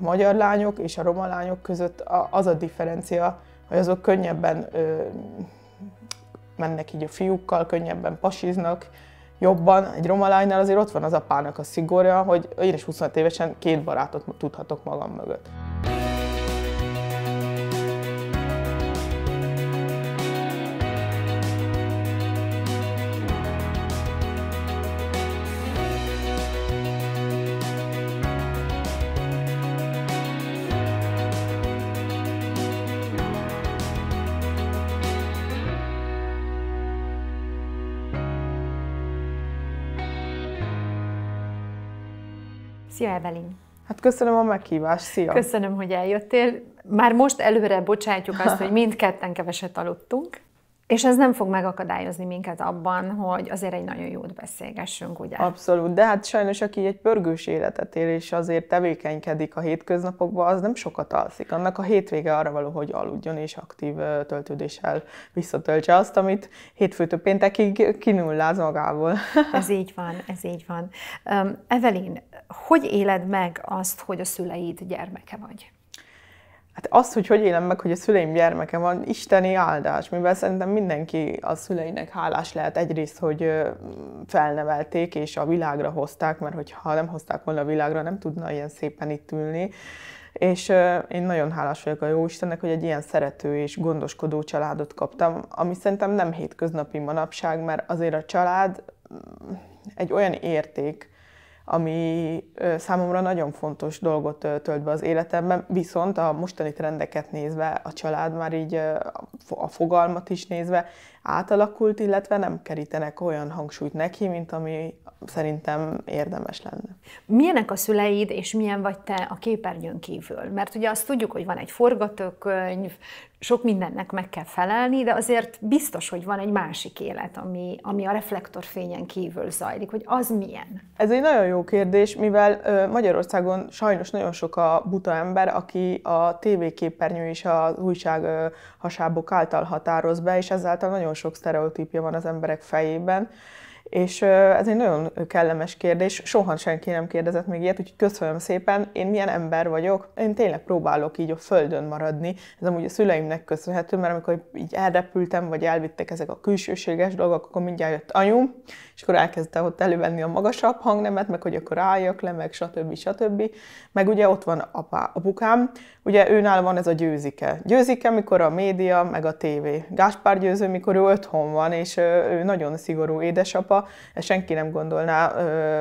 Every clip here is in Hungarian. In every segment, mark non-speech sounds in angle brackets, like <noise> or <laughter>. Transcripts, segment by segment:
a magyar lányok és a roma lányok között az a differencia, hogy azok könnyebben ö, mennek így a fiúkkal, könnyebben pasiznak, jobban. Egy roma lánynál azért ott van az apának a szigorja, hogy én is 25 évesen két barátot tudhatok magam mögött. Szia Evelin! Hát köszönöm a meghívást, szia! Köszönöm, hogy eljöttél. Már most előre bocsátjuk azt, <laughs> hogy mindketten keveset aludtunk. És ez nem fog megakadályozni minket abban, hogy azért egy nagyon jót beszélgessünk, ugye? Abszolút, de hát sajnos, aki egy pörgős életet él, és azért tevékenykedik a hétköznapokban, az nem sokat alszik. Annak a hétvége arra való, hogy aludjon és aktív töltődéssel visszatöltse azt, amit hétfőtől péntekig kinulláz magából. <laughs> ez így van, ez így van. Evelin, Evelyn, hogy éled meg azt, hogy a szüleid gyermeke vagy? Hát az, hogy hogy élem meg, hogy a szüleim gyermeke van, isteni áldás, mivel szerintem mindenki a szüleinek hálás lehet egyrészt, hogy felnevelték és a világra hozták, mert hogyha nem hozták volna a világra, nem tudna ilyen szépen itt ülni. És én nagyon hálás vagyok a jó istennek, hogy egy ilyen szerető és gondoskodó családot kaptam, ami szerintem nem hétköznapi manapság, mert azért a család mm, egy olyan érték, ami számomra nagyon fontos dolgot tölt be az életemben, viszont a mostani trendeket nézve, a család már így, a fogalmat is nézve, átalakult, illetve nem kerítenek olyan hangsúlyt neki, mint ami szerintem érdemes lenne. Milyenek a szüleid, és milyen vagy te a képernyőn kívül? Mert ugye azt tudjuk, hogy van egy forgatókönyv, sok mindennek meg kell felelni, de azért biztos, hogy van egy másik élet, ami, ami a reflektorfényen kívül zajlik, hogy az milyen? Ez egy nagyon jó kérdés, mivel Magyarországon sajnos nagyon sok a buta ember, aki a tévéképernyő és az újság hasábok által határoz be, és ezáltal nagyon sok sztereotípja van az emberek fejében, és ez egy nagyon kellemes kérdés, soha senki nem kérdezett még ilyet, úgyhogy köszönöm szépen, én milyen ember vagyok, én tényleg próbálok így a földön maradni, ez amúgy a szüleimnek köszönhető, mert amikor így elrepültem, vagy elvittek ezek a külsőséges dolgok, akkor mindjárt jött anyum, és akkor elkezdte ott elővenni a magasabb hangnemet, meg hogy akkor álljak le, meg stb. stb. Meg ugye ott van apá, apukám, ugye őnál van ez a győzike. Győzike, mikor a média, meg a tévé. Gáspár győző, mikor ő otthon van, és ő nagyon szigorú édesapa, ezt senki nem gondolná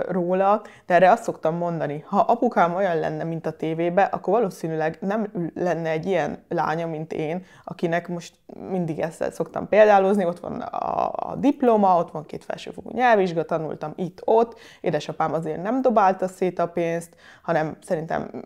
róla, de erre azt szoktam mondani, ha apukám olyan lenne, mint a tévébe, akkor valószínűleg nem lenne egy ilyen lánya, mint én, akinek most mindig ezt szoktam példálozni, ott van a, a diploma, ott van két felsőfokú nyelv, nyelvvizsga, tanultam itt-ott, édesapám azért nem dobálta szét a pénzt, hanem szerintem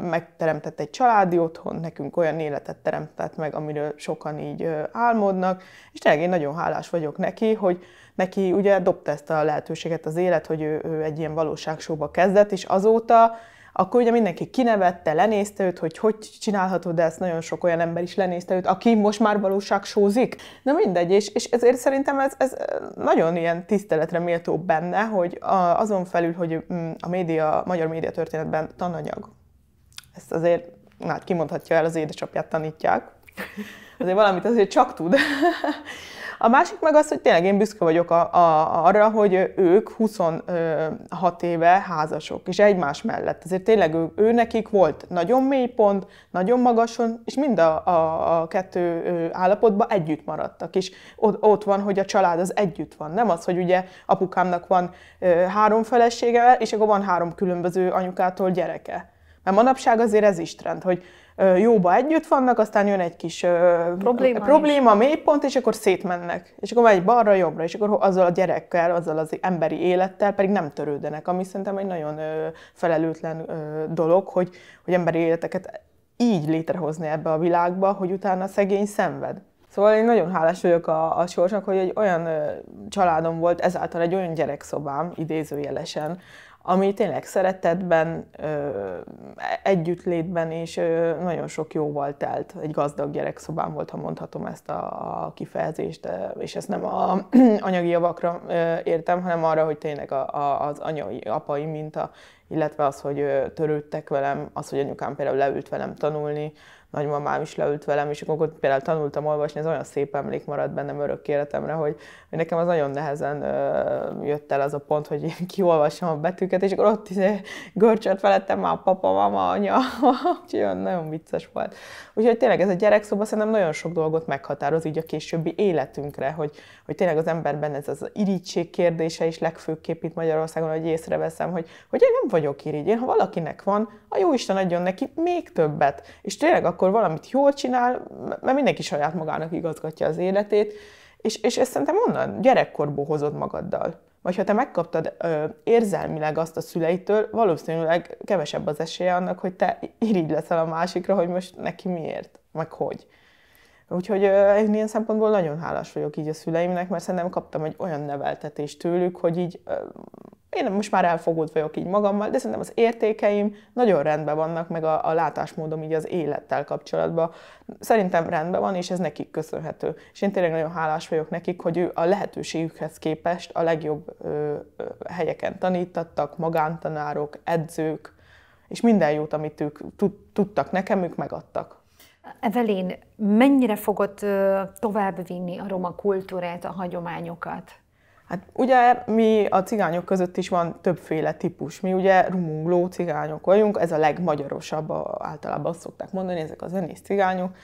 megteremtett egy családi otthon, nekünk olyan életet teremtett meg, amiről sokan így álmodnak, és tényleg én nagyon hálás vagyok neki, hogy neki ugye dobta ezt a lehetőséget az élet, hogy ő, ő egy ilyen valóságsóba kezdett, és azóta akkor ugye mindenki kinevette, lenézte őt, hogy hogy csinálhatod de ezt nagyon sok olyan ember is lenézte őt, aki most már sózik. Na mindegy, és, és ezért szerintem ez, ez nagyon ilyen tiszteletre méltó benne, hogy a, azon felül, hogy mm, a média, a magyar média történetben tananyag. Ezt azért, hát kimondhatja el, az édesapját tanítják. Azért valamit azért csak tud. A másik meg az, hogy tényleg én büszke vagyok a, a, arra, hogy ők 26 éve házasok, és egymás mellett. Azért tényleg ő, ő nekik volt nagyon mély pont, nagyon magason, és mind a, a, a kettő állapotban együtt maradtak. És ott, ott van, hogy a család az együtt van. Nem az, hogy ugye apukámnak van három felesége, és akkor van három különböző anyukától gyereke. Mert manapság azért ez is trend, hogy jóba együtt vannak, aztán jön egy kis probléma, probléma mélypont, és akkor szétmennek. És akkor megy balra, jobbra, és akkor azzal a gyerekkel, azzal az emberi élettel pedig nem törődnek, ami szerintem egy nagyon felelőtlen dolog, hogy, hogy emberi életeket így létrehozni ebbe a világba, hogy utána szegény szenved. Szóval én nagyon hálás vagyok a, a sorsnak, hogy egy olyan ö, családom volt, ezáltal egy olyan gyerekszobám, idézőjelesen, ami tényleg szeretetben, együttlétben és nagyon sok jóval telt. Egy gazdag gyerekszobám volt, ha mondhatom ezt a kifejezést, és ezt nem a <clears throat> anyagi javakra értem, hanem arra, hogy tényleg az anyai, apai minta illetve az, hogy törődtek velem, az, hogy anyukám például leült velem tanulni, nagymamám is leült velem, és akkor ott például tanultam olvasni, ez olyan szép emlék maradt bennem örök életemre, hogy, hogy nekem az nagyon nehezen ö, jött el az a pont, hogy én kiolvassam a betűket, és akkor ott izé görcsölt felettem már a papa, mama, anya, <laughs> úgyhogy olyan nagyon vicces volt. Úgyhogy tényleg ez a gyerekszoba szerintem nagyon sok dolgot meghatároz így a későbbi életünkre, hogy, hogy tényleg az emberben ez az irítség kérdése is legfőképp itt Magyarországon, hogy észreveszem, hogy, hogy én nem vagyok vagyok irigyén, ha valakinek van, a jó Isten adjon neki még többet, és tényleg akkor valamit jól csinál, mert mindenki saját magának igazgatja az életét, és, és ezt szerintem onnan gyerekkorból hozod magaddal. Vagy ha te megkaptad ö, érzelmileg azt a szüleitől, valószínűleg kevesebb az esélye annak, hogy te irigy leszel a másikra, hogy most neki miért, meg hogy. Úgyhogy én ilyen szempontból nagyon hálás vagyok így a szüleimnek, mert szerintem kaptam egy olyan neveltetést tőlük, hogy így ö, én most már elfogult vagyok így magammal, de szerintem az értékeim nagyon rendben vannak, meg a, a látásmódom így az élettel kapcsolatban szerintem rendben van, és ez nekik köszönhető. És én tényleg nagyon hálás vagyok nekik, hogy ő a lehetőségükhez képest a legjobb ö, ö, helyeken tanítattak, magántanárok, edzők, és minden jót, amit ők tudtak nekem, ők megadtak. Evelén, mennyire fogod továbbvinni a roma kultúrát, a hagyományokat? Hát ugye mi a cigányok között is van többféle típus. Mi ugye rumungló cigányok vagyunk, ez a legmagyarosabb, általában azt szokták mondani, ezek a zenész cigányok.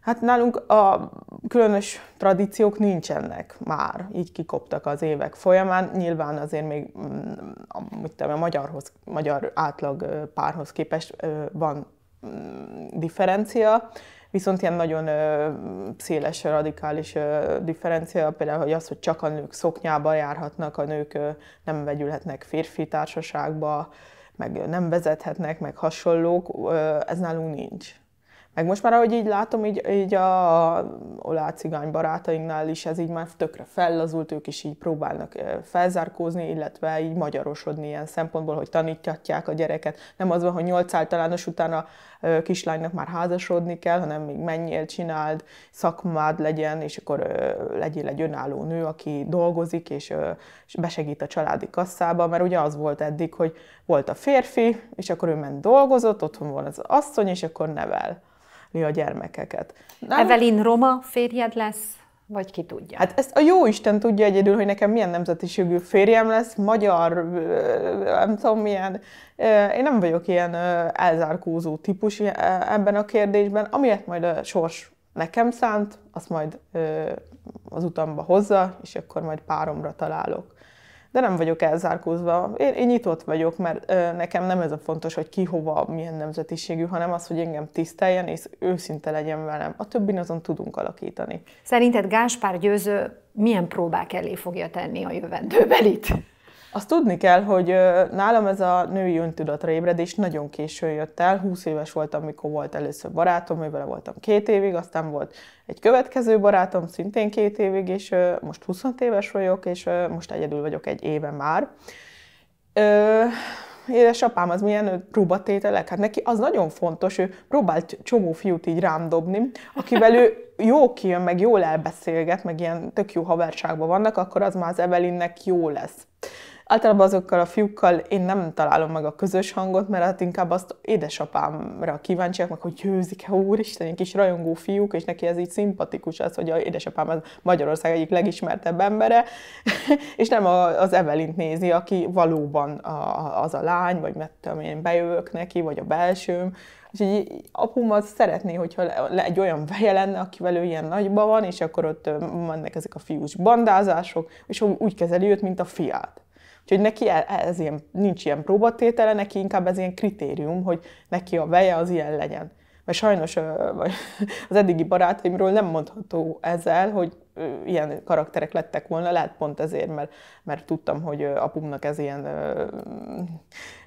Hát nálunk a különös tradíciók nincsenek már, így kikoptak az évek folyamán. Nyilván azért még mm, a, tudom, a magyarhoz, magyar átlag párhoz képest van mm, differencia, Viszont ilyen nagyon ö, széles, radikális ö, differencia, például hogy az, hogy csak a nők szoknyába járhatnak, a nők ö, nem vegyülhetnek férfi társaságba, meg nem vezethetnek, meg hasonlók, ez nálunk nincs. Meg most már, ahogy így látom, így, így a, olá cigány barátainknál is ez így már tökre fellazult, ők is így próbálnak felzárkózni, illetve így magyarosodni ilyen szempontból, hogy tanítják a gyereket. Nem az van, hogy nyolc általános a kislánynak már házasodni kell, hanem még menjél, csináld, szakmád legyen, és akkor legyél egy önálló nő, aki dolgozik, és, és besegít a családi kasszába, mert ugye az volt eddig, hogy volt a férfi, és akkor ő ment dolgozott, otthon van az asszony, és akkor nevel nevelni a gyermekeket. Nem? Evelyn Roma férjed lesz? Vagy ki tudja? Hát ezt a jó Isten tudja egyedül, hogy nekem milyen nemzetiségű férjem lesz, magyar, nem tudom milyen. Én nem vagyok ilyen elzárkózó típus ebben a kérdésben. Amilyet majd a sors nekem szánt, azt majd az utamba hozza, és akkor majd páromra találok de nem vagyok elzárkózva. Én, én nyitott vagyok, mert ö, nekem nem ez a fontos, hogy ki hova, milyen nemzetiségű, hanem az, hogy engem tiszteljen és őszinte legyen velem. A többin azon tudunk alakítani. Szerinted Gáspár Győző milyen próbák elé fogja tenni a jövendőbelit? Azt tudni kell, hogy nálam ez a női öntudatra ébredés nagyon későn jött el. 20 éves voltam, mikor volt először barátom, mivel voltam két évig, aztán volt egy következő barátom, szintén két évig, és most 20 éves vagyok, és most egyedül vagyok egy éve már. Ö, édesapám az milyen próbatételek, hát neki az nagyon fontos, ő próbált csomó fiút így rám dobni, akivel ő jó kijön, meg jól elbeszélget, meg ilyen tök jó haverságban vannak, akkor az már az Evelynnek jó lesz. Általában azokkal a fiúkkal én nem találom meg a közös hangot, mert hát inkább azt édesapámra kíváncsiak, meg hogy győzik -e, úristen, egy kis rajongó fiúk, és neki ez így szimpatikus az, hogy a édesapám az Magyarország egyik legismertebb embere, <laughs> és nem az Evelint nézi, aki valóban az a lány, vagy mert tudom én, bejövök neki, vagy a belsőm, és így apum azt szeretné, hogyha egy olyan veje lenne, akivel ő ilyen nagyban van, és akkor ott vannak ezek a fiús bandázások, és úgy kezeli őt, mint a fiát. Úgyhogy neki e, e, ez ilyen, nincs ilyen próbatétele, neki inkább ez ilyen kritérium, hogy neki a veje az ilyen legyen. Mert sajnos vagy <laughs> az eddigi barátaimról nem mondható ezzel, hogy ilyen karakterek lettek volna, lehet pont ezért, mert, mert tudtam, hogy apumnak ez ilyen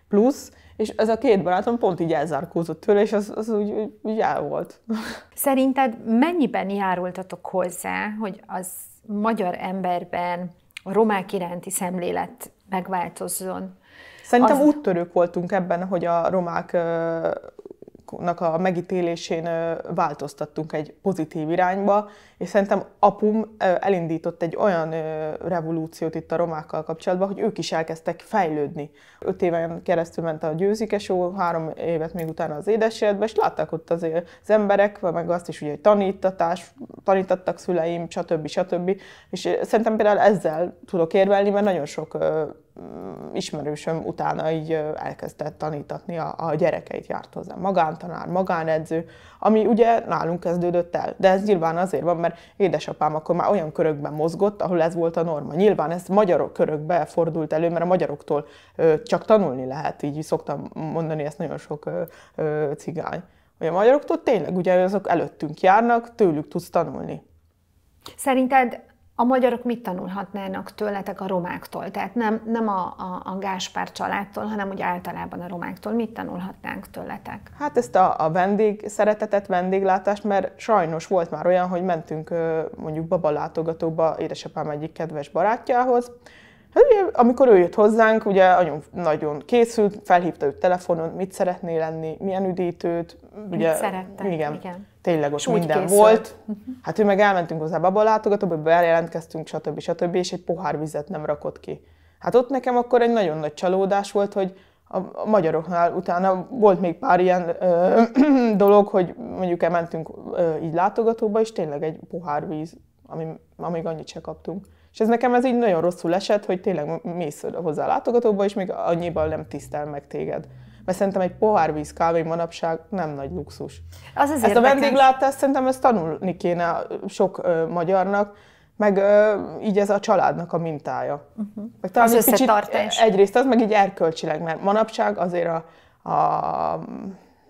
plusz, és ez a két barátom pont így elzárkózott tőle, és az, az úgy, úgy, úgy el volt. <laughs> Szerinted mennyiben járultatok hozzá, hogy az magyar emberben a romák iránti szemlélet megváltozzon. Szerintem az... úttörők voltunk ebben, hogy a romák nak a megítélésén változtattunk egy pozitív irányba, és szerintem apum elindított egy olyan revolúciót itt a romákkal kapcsolatban, hogy ők is elkezdtek fejlődni. Öt éven keresztül ment a győzikesó, három évet még utána az édesértbe, és látták ott az, az emberek, meg azt is, hogy egy tanítatás, tanítattak szüleim, stb. stb. És szerintem például ezzel tudok érvelni, mert nagyon sok Mm, ismerősöm utána így elkezdett tanítatni a, a gyerekeit, járt hozzá magántanár, magánedző, ami ugye nálunk kezdődött el. De ez nyilván azért van, mert édesapám akkor már olyan körökben mozgott, ahol ez volt a norma. Nyilván ez magyarok körökbe fordult elő, mert a magyaroktól csak tanulni lehet, így szoktam mondani ezt nagyon sok cigány. Hogy a magyaroktól tényleg, ugye azok előttünk járnak, tőlük tudsz tanulni. Szerinted a magyarok mit tanulhatnának tőletek a romáktól? Tehát nem, nem a, a, a Gáspár családtól, hanem úgy általában a romáktól. Mit tanulhatnánk tőletek? Hát ezt a, a vendég szeretetet, vendéglátást, mert sajnos volt már olyan, hogy mentünk mondjuk babalátogatóba édesapám egyik kedves barátjához, Hát ugye, amikor ő jött hozzánk, ugye anyu nagyon készült, felhívta őt telefonon, mit szeretné lenni, milyen üdítőt. Ugye, mit szerette. Igen. igen. Tényleg ott minden készült. volt. Mhm. Hát ő meg elmentünk hozzá babalátogatóba, bejelentkeztünk, stb. stb. és egy pohár vizet nem rakott ki. Hát ott nekem akkor egy nagyon nagy csalódás volt, hogy a magyaroknál utána volt még pár ilyen ö, <clears throat> dolog, hogy mondjuk elmentünk ö, így látogatóba, és tényleg egy pohár víz, ami, amíg annyit se kaptunk. És ez nekem ez így nagyon rosszul esett, hogy tényleg mész hozzá a látogatóba, és még annyiban nem tisztel meg téged. Mert szerintem egy pohár víz kávé manapság nem nagy luxus. Az ez ezt a vendéglátást szerintem ezt tanulni kéne sok ö, magyarnak, meg ö, így ez a családnak a mintája. Uh-huh. Meg talán az egy kicsit, egyrészt az, meg így erkölcsileg, mert manapság azért a, a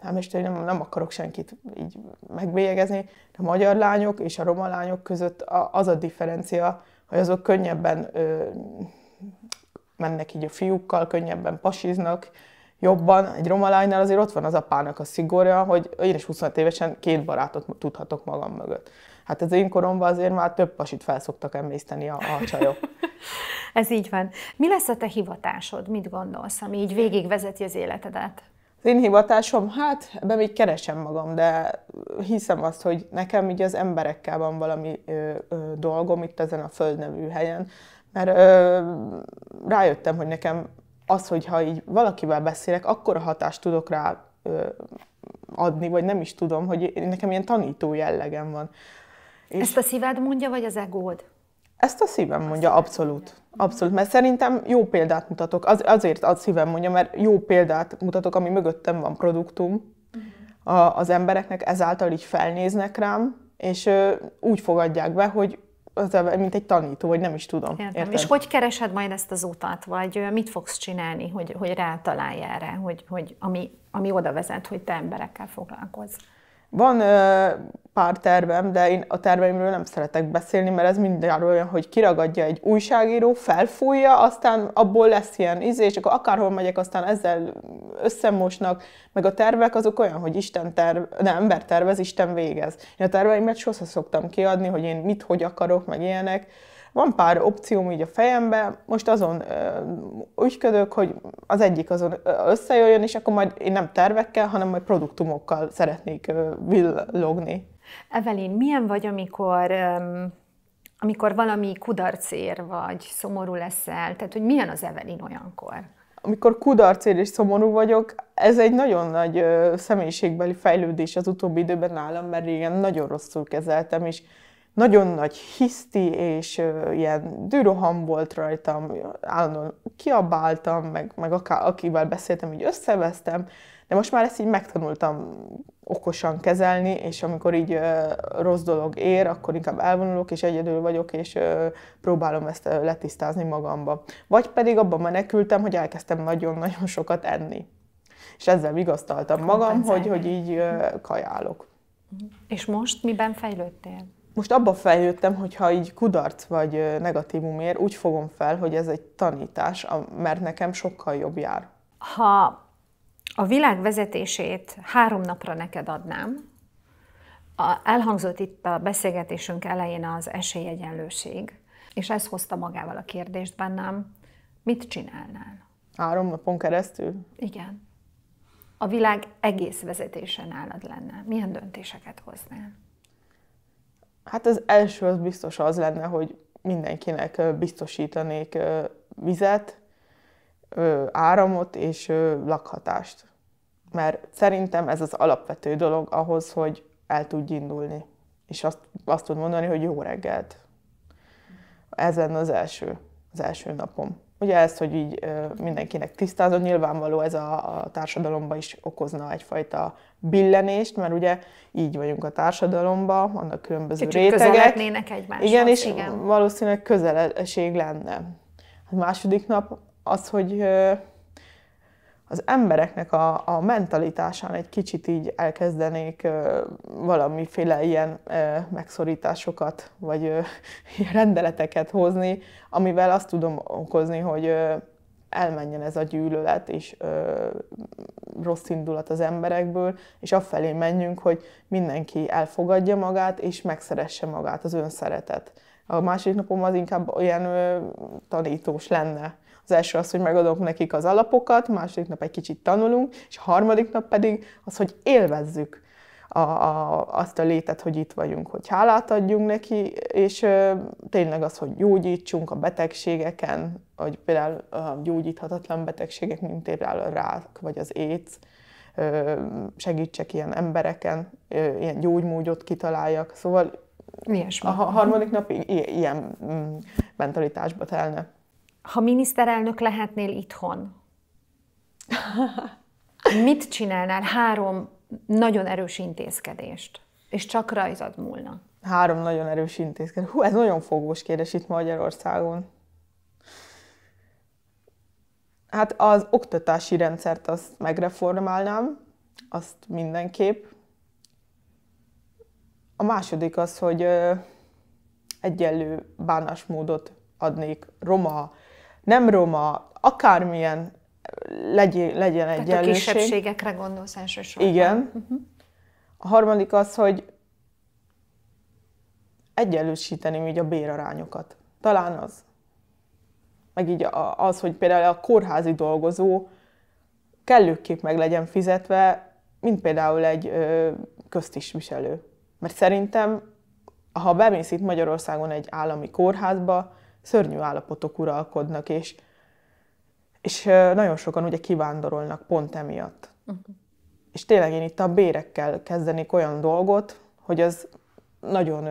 nem, hát és nem, nem akarok senkit így megbélyegezni, de a magyar lányok és a roma lányok között a, az a differencia, hogy azok könnyebben ö, mennek így a fiúkkal, könnyebben pasiznak, jobban. Egy roma lánynál azért ott van az apának a szigorja, hogy én is 25 évesen két barátot tudhatok magam mögött. Hát az én koromban azért már több pasit felszoktak emészteni a, a csajok. <laughs> Ez így van. Mi lesz a te hivatásod? Mit gondolsz, ami így végigvezeti az életedet? Az én hivatásom, hát ebben még keresem magam, de hiszem azt, hogy nekem így az emberekkel van valami ö, ö, dolgom itt ezen a nevű helyen, mert ö, rájöttem, hogy nekem az, hogyha így valakivel beszélek, akkor a hatást tudok rá ö, adni, vagy nem is tudom, hogy nekem ilyen tanító jellegem van. És Ezt a szíved mondja, vagy az egód? Ezt a szívem mondja, abszolút. Abszolút, mert szerintem jó példát mutatok. Az, azért a szívem mondja, mert jó példát mutatok, ami mögöttem van produktum. A, az embereknek ezáltal így felnéznek rám, és ö, úgy fogadják be, hogy az, mint egy tanító, vagy nem is tudom. Értem. Érted? És hogy keresed majd ezt az utat, vagy mit fogsz csinálni, hogy, hogy rátalálj erre, hogy, hogy ami, ami oda vezet, hogy te emberekkel foglalkozz? Van ö, pár tervem, de én a terveimről nem szeretek beszélni, mert ez mindjárt olyan, hogy kiragadja egy újságíró, felfújja, aztán abból lesz ilyen íze, izé, és akkor akárhol megyek, aztán ezzel összemosnak, meg a tervek azok olyan, hogy Isten terv, nem, ember tervez, Isten végez. Én a terveimet sosem szoktam kiadni, hogy én mit, hogy akarok, meg ilyenek van pár opcióm így a fejemben, most azon ö, ügyködök, hogy az egyik azon összejöjjön, és akkor majd én nem tervekkel, hanem majd produktumokkal szeretnék ö, villogni. Evelyn, milyen vagy, amikor amikor valami kudarc ér, vagy, szomorú leszel, tehát hogy milyen az Evelin olyankor? Amikor kudarcér és szomorú vagyok, ez egy nagyon nagy személyiségbeli fejlődés az utóbbi időben nálam, mert régen nagyon rosszul kezeltem, és nagyon nagy hiszti, és uh, ilyen dűroham volt rajtam, állandóan kiabáltam, meg, meg akár, akivel beszéltem, így összevesztem, de most már ezt így megtanultam okosan kezelni, és amikor így uh, rossz dolog ér, akkor inkább elvonulok, és egyedül vagyok, és uh, próbálom ezt uh, letisztázni magamba. Vagy pedig abban menekültem, hogy elkezdtem nagyon-nagyon sokat enni. És ezzel vigasztaltam magam, hogy, hogy így uh, kajálok. És most miben fejlődtél? most abba fejlődtem, hogy ha így kudarc vagy negatívum ér, úgy fogom fel, hogy ez egy tanítás, mert nekem sokkal jobb jár. Ha a világ vezetését három napra neked adnám, a, elhangzott itt a beszélgetésünk elején az esélyegyenlőség, és ez hozta magával a kérdést bennem, mit csinálnál? Három napon keresztül? Igen. A világ egész vezetése nálad lenne. Milyen döntéseket hoznál? Hát az első az biztos az lenne, hogy mindenkinek biztosítanék vizet, áramot és lakhatást. Mert szerintem ez az alapvető dolog ahhoz, hogy el tudj indulni. És azt, azt tud mondani, hogy jó reggelt. Ez lenne az első, az első napom. Ugye ez, hogy így mindenkinek tisztázott, nyilvánvaló ez a, a társadalomba is okozna egyfajta billenést, mert ugye így vagyunk a társadalomba, vannak különböző Kicsit rétegek. egymáshoz. Igen, és igen. valószínűleg közeleség lenne. A második nap az, hogy az embereknek a, a mentalitásán egy kicsit így elkezdenék ö, valamiféle ilyen ö, megszorításokat, vagy ö, <laughs> rendeleteket hozni, amivel azt tudom okozni, hogy ö, elmenjen ez a gyűlölet és ö, rossz indulat az emberekből, és afelé menjünk, hogy mindenki elfogadja magát, és megszeresse magát az önszeretet. A másik napom az inkább olyan ö, tanítós lenne, az első az, hogy megadok nekik az alapokat, második nap egy kicsit tanulunk, és a harmadik nap pedig az, hogy élvezzük a, a, azt a létet, hogy itt vagyunk, hogy hálát adjunk neki, és ö, tényleg az, hogy gyógyítsunk a betegségeken, hogy például a gyógyíthatatlan betegségek, mint például a rák vagy az éc, ö, segítsek ilyen embereken, ö, ilyen gyógymódot kitaláljak. Szóval Ilyesmi. a harmadik napig ilyen mm, mentalitásba telne. Ha miniszterelnök lehetnél itthon, <laughs> mit csinálnál? Három nagyon erős intézkedést, és csak rajzad múlna. Három nagyon erős intézkedés. Hú, ez nagyon fogós kérdés itt Magyarországon. Hát az oktatási rendszert azt megreformálnám, azt mindenképp. A második az, hogy egyenlő bánásmódot adnék roma, nem roma, akármilyen legyen, legyen Tehát a kisebbségekre gondolsz elsősorban. Igen. Mhm. A harmadik az, hogy egyenlősíteném így a bérarányokat. Talán az. Meg így az, hogy például a kórházi dolgozó kellőképp meg legyen fizetve, mint például egy köztisviselő. Mert szerintem, ha bemész itt Magyarországon egy állami kórházba, szörnyű állapotok uralkodnak, és, és nagyon sokan ugye kivándorolnak pont emiatt. Uh-huh. És tényleg én itt a bérekkel kezdenék olyan dolgot, hogy az nagyon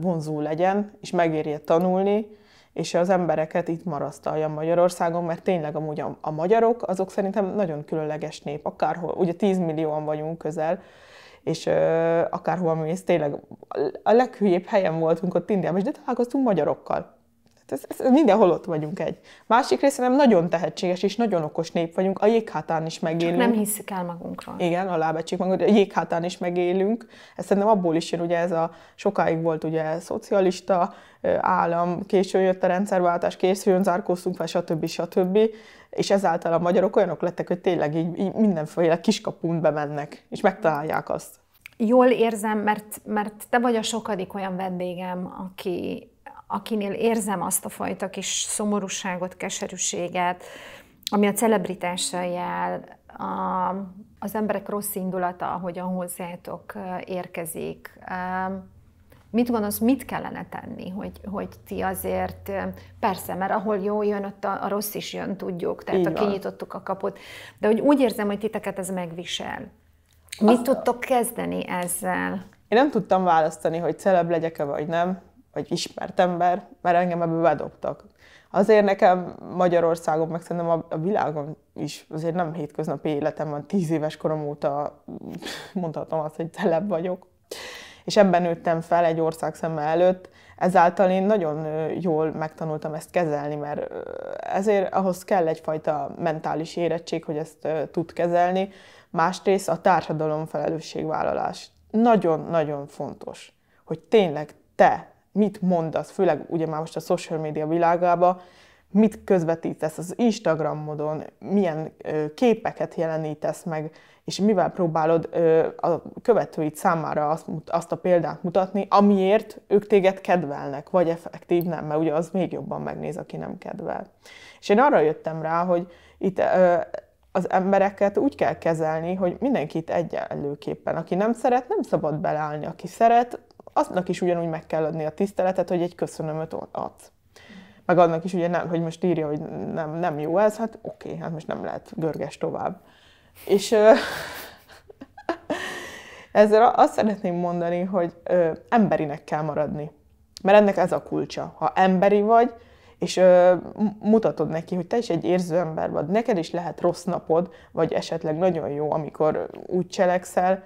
vonzó legyen, és megérje tanulni, és az embereket itt marasztalja Magyarországon, mert tényleg amúgy a, a magyarok, azok szerintem nagyon különleges nép, akárhol, ugye 10 millióan vagyunk közel, és ö, akárhol mész, tényleg a leghülyébb helyen voltunk ott Indiában, és de találkoztunk magyarokkal. Ez, ez, mindenhol ott vagyunk egy. Másik része nem nagyon tehetséges és nagyon okos nép vagyunk, a jéghátán is megélünk. Csak nem hiszik el magunkról. Igen, alábecsük hogy a jéghátán is megélünk. Ez szerintem abból is jön, ugye ez a sokáig volt ugye szocialista állam, későn jött a rendszerváltás, későn zárkóztunk fel, stb. stb. És ezáltal a magyarok olyanok lettek, hogy tényleg így, így mindenféle kiskapunk bemennek, és megtalálják azt. Jól érzem, mert, mert te vagy a sokadik olyan vendégem, aki akinél érzem azt a fajta kis szomorúságot, keserűséget, ami a celebritással jár, a, az emberek rossz indulata, ahogyan hozzátok érkezik. Mit gondolsz, mit kellene tenni, hogy, hogy ti azért, persze, mert ahol jó jön, ott a, a rossz is jön, tudjuk, tehát a kinyitottuk a kaput, de hogy úgy érzem, hogy titeket ez megvisel. Mit Azt tudtok kezdeni ezzel? Én nem tudtam választani, hogy celeb legyek-e vagy nem vagy ismert ember, mert engem ebből bedobtak. Azért nekem Magyarországon, meg szerintem a, világon is azért nem hétköznapi életem van, tíz éves korom óta mondhatom azt, hogy telebb vagyok. És ebben nőttem fel egy ország szeme előtt, ezáltal én nagyon jól megtanultam ezt kezelni, mert ezért ahhoz kell egyfajta mentális érettség, hogy ezt tud kezelni. Másrészt a társadalom felelősségvállalás. Nagyon-nagyon fontos, hogy tényleg te mit mondasz, főleg ugye már most a social media világába, mit közvetítesz az Instagramodon, milyen ö, képeket jelenítesz meg, és mivel próbálod ö, a követőid számára azt, azt a példát mutatni, amiért ők téged kedvelnek, vagy effektív nem, mert ugye az még jobban megnéz, aki nem kedvel. És én arra jöttem rá, hogy itt ö, az embereket úgy kell kezelni, hogy mindenkit egyenlőképpen. Aki nem szeret, nem szabad beleállni. Aki szeret, aznak is ugyanúgy meg kell adni a tiszteletet, hogy egy köszönömöt ad. Meg annak is ugye nem, hogy most írja, hogy nem, nem jó ez, hát oké, okay, hát most nem lehet görges tovább. És ö, <laughs> ezzel azt szeretném mondani, hogy ö, emberinek kell maradni. Mert ennek ez a kulcsa. Ha emberi vagy, és ö, mutatod neki, hogy te is egy érző ember vagy, neked is lehet rossz napod, vagy esetleg nagyon jó, amikor úgy cselekszel,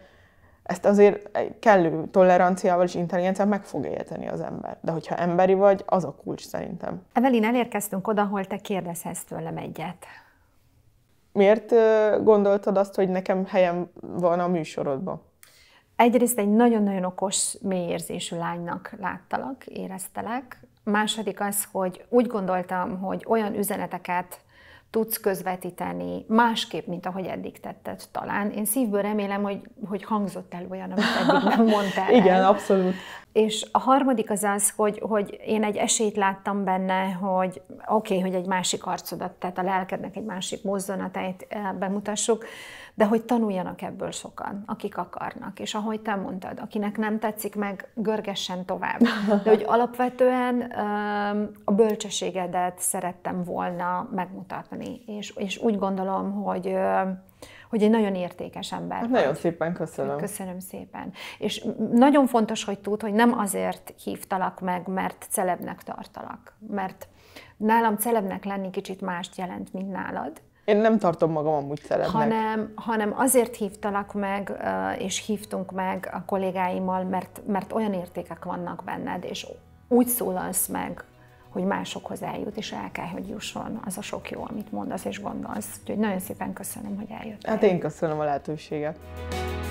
ezt azért kellő toleranciával és intelligenciával meg fog érteni az ember. De hogyha emberi vagy, az a kulcs szerintem. Evelin, elérkeztünk oda, hol te kérdezhetsz tőlem egyet. Miért gondoltad azt, hogy nekem helyem van a műsorodban? Egyrészt egy nagyon-nagyon okos, mélyérzésű lánynak láttalak, éreztelek. Második az, hogy úgy gondoltam, hogy olyan üzeneteket tudsz közvetíteni másképp, mint ahogy eddig tetted talán. Én szívből remélem, hogy, hogy hangzott el olyan, amit eddig nem mondtál. <laughs> Igen, el. abszolút. És a harmadik az az, hogy, hogy én egy esélyt láttam benne, hogy oké, okay, hogy egy másik arcodat, tehát a lelkednek egy másik mozzanatát eh, bemutassuk, de hogy tanuljanak ebből sokan, akik akarnak. És ahogy te mondtad, akinek nem tetszik, meg görgessen tovább. De hogy alapvetően a bölcsességedet szerettem volna megmutatni. És, és úgy gondolom, hogy hogy egy nagyon értékes ember. Hát nagyon szépen köszönöm. Köszönöm szépen. És nagyon fontos, hogy tud, hogy nem azért hívtalak meg, mert celebnek tartalak. Mert nálam celebnek lenni kicsit mást jelent, mint nálad. Én nem tartom magam amúgy celebnek. Hanem, hanem azért hívtalak meg, és hívtunk meg a kollégáimmal, mert, mert olyan értékek vannak benned, és úgy szólalsz meg, hogy másokhoz eljut, és el kell, hogy jusson az a sok jó, amit mondasz és gondolsz. Úgyhogy nagyon szépen köszönöm, hogy eljöttél. Hát én köszönöm a lehetőséget.